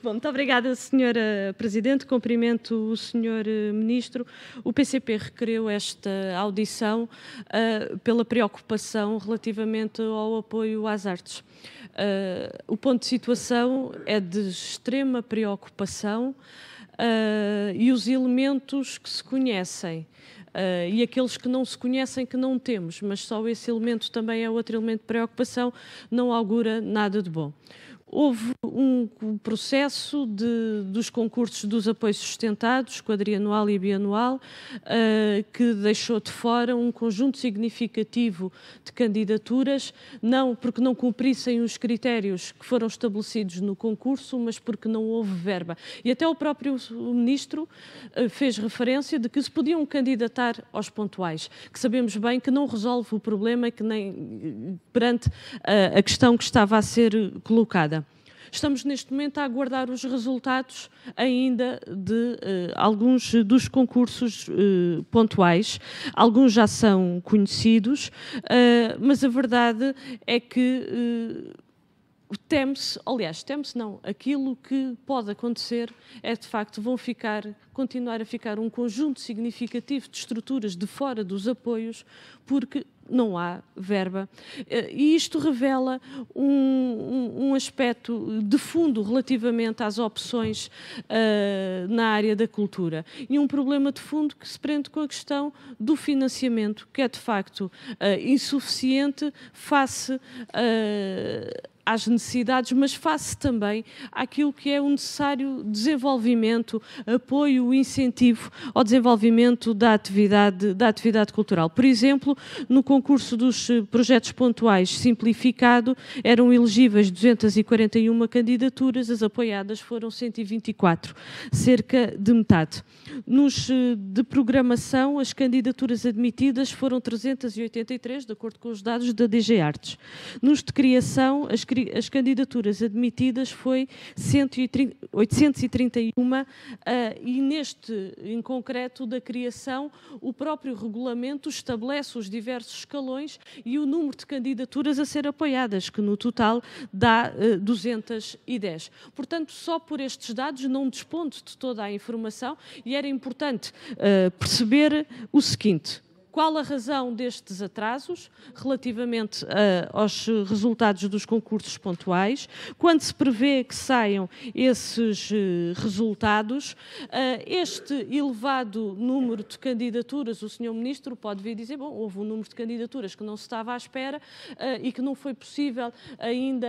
Bom, muito obrigada, Senhora Presidente. Cumprimento o Senhor eh, Ministro. O PCP requereu esta audição uh, pela preocupação relativamente ao apoio às artes. Uh, o ponto de situação é de extrema preocupação uh, e os elementos que se conhecem. Uh, e aqueles que não se conhecem que não temos, mas só esse elemento também é outro elemento de preocupação, não augura nada de bom. Houve um, processo de, dos concursos dos apoios sustentados, quadrianual e bianual, uh, que deixou de fora um conjunto significativo de candidaturas, não porque não cumprissem os critérios que foram estabelecidos no concurso, mas porque não houve verba. E até o próprio ministro uh, fez referência de que se podiam candidatar aos pontuais, que sabemos bem que não resolve o problema que nem eh, perante uh, a questão que estava a ser colocada. Estamos neste momento a aguardar os resultados ainda de eh, alguns dos concursos eh, pontuais. Alguns já são conhecidos, eh, mas a verdade é que teme-se, aliás, teme-se não, aquilo que pode acontecer é de facto vão ficar, continuar a ficar um conjunto significativo de estruturas de fora dos apoios, porque não há verba. Eh, e isto revela um, um, aspecto de fundo relativamente às opções uh, na área da cultura. E um problema de fundo que se prende com a questão do financiamento, que é de facto uh, insuficiente face uh, às necessidades, mas face também àquilo que é o um necessário desenvolvimento, apoio, incentivo ao desenvolvimento da atividade, da atividade cultural. Por exemplo, no concurso dos eh, projetos pontuais simplificado, eram elegíveis 241 candidaturas, as apoiadas foram 124, cerca de metade. Nos eh, de programação, as candidaturas admitidas foram 383, de acordo com os dados da DG Artes. Nos de criação, as criações as candidaturas admitidas foi 831 uh, ah, e neste, em concreto, da criação, o próprio regulamento estabelece os diversos escalões e o número de candidaturas a ser apoiadas, que no total dá uh, ah, 210. Portanto, só por estes dados não dispondo de toda a informação e era importante uh, perceber o seguinte qual a razão destes atrasos relativamente uh, aos resultados dos concursos pontuais? Quando se prevê que saiam esses uh, resultados? Uh, este elevado número de candidaturas, o Sr. Ministro pode vir dizer: bom, houve um número de candidaturas que não se estava à espera e que não foi possível ainda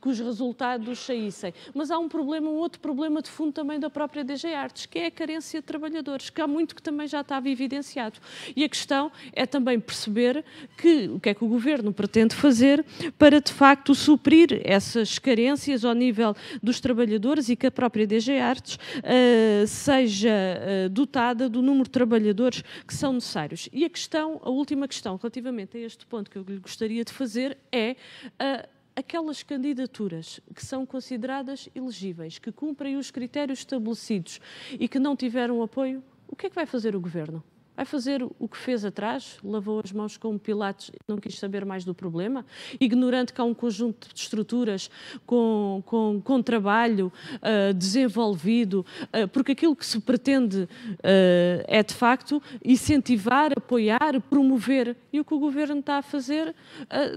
que os resultados saíssem. Mas há um problema, um outro problema de fundo também da própria DG Artes, que é a carência de trabalhadores, que há muito que também já estava evidenciado financiado. E a questão é também perceber que, o que é que o Governo pretende fazer para, de facto, suprir essas carências ao nível dos trabalhadores e que a própria DG Artes uh, seja uh, dotada do número de trabalhadores que são necessários. E a questão, a última questão, relativamente a este ponto que eu lhe gostaria de fazer é... Uh, aquelas candidaturas que são consideradas elegíveis, que cumprem os critérios estabelecidos e que não tiveram apoio, o que é que vai fazer o Governo? Vai fazer o que fez atrás? Lavou as mãos como Pilatos, não quis saber mais do problema? Ignorante que há um conjunto de estruturas com, com, com trabalho uh, desenvolvido, uh, porque aquilo que se pretende uh, é, de facto, incentivar, apoiar, promover. E o que o governo está a fazer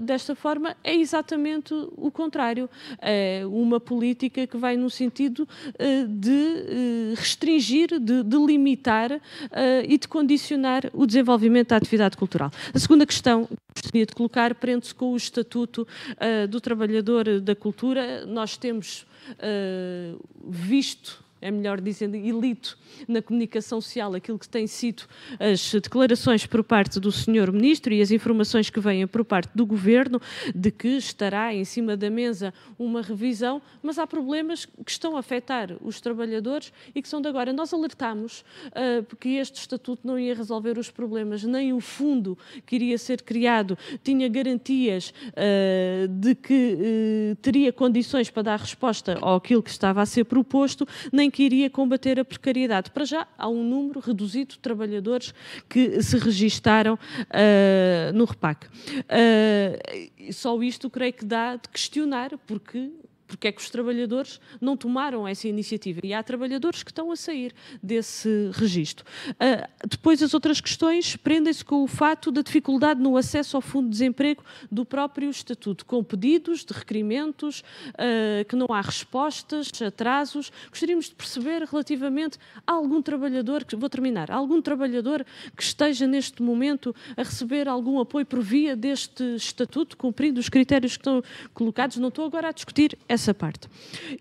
desta forma é exatamente o contrário. É uma política que vai no sentido de restringir, de, de limitar e de condicionar o desenvolvimento da atividade cultural. A segunda questão que gostaria de colocar prende-se com o Estatuto uh, do Trabalhador da Cultura. Nós temos uh, visto é melhor dizendo, elito na comunicação social aquilo que tem sido as declarações por parte do Sr. Ministro e as informações que vêm por parte do Governo de que estará em cima da mesa uma revisão, mas há problemas que estão a afetar os trabalhadores e que são de agora. Nós alertámos uh, ah, que este estatuto não ia resolver os problemas, nem o fundo que iria ser criado tinha garantias uh, de que uh, teria condições para dar resposta ao aquilo que estava a ser proposto, nem que iria combater a precariedade. Para já, há um número reduzido de trabalhadores que se registaram uh, no REPAC. Uh, só isto creio que dá de questionar, porque porque é que os trabalhadores não tomaram essa iniciativa? E há trabalhadores que estão a sair desse registro. Uh, depois, as outras questões prendem-se com o fato da dificuldade no acesso ao fundo de desemprego do próprio Estatuto, com pedidos de requerimentos, uh, que não há respostas, atrasos. Gostaríamos de perceber relativamente a algum trabalhador, que, vou terminar, algum trabalhador que esteja neste momento a receber algum apoio por via deste Estatuto, cumprindo os critérios que estão colocados. Não estou agora a discutir essa parte.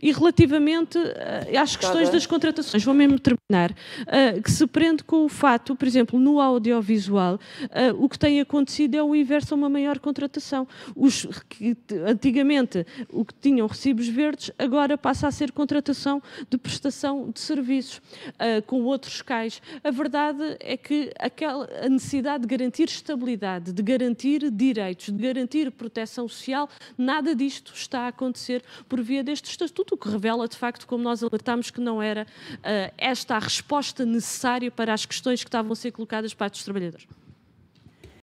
E relativamente eh, às questões das contratações, vou mesmo terminar ah, que se prende com o fato, por exemplo, no audiovisual, ah, o que tem acontecido é o inverso a uma maior contratação. Os que antigamente o que tinham recibos verdes agora passa a ser contratação de prestação de serviços ah, com outros cais. A verdade é que aquela, a necessidade de garantir estabilidade, de garantir direitos, de garantir proteção social, nada disto está a acontecer por via deste estatuto, o que revela de facto, como nós alertámos, que não era esta a resposta necessária para as questões que estavam a ser colocadas para os trabalhadores.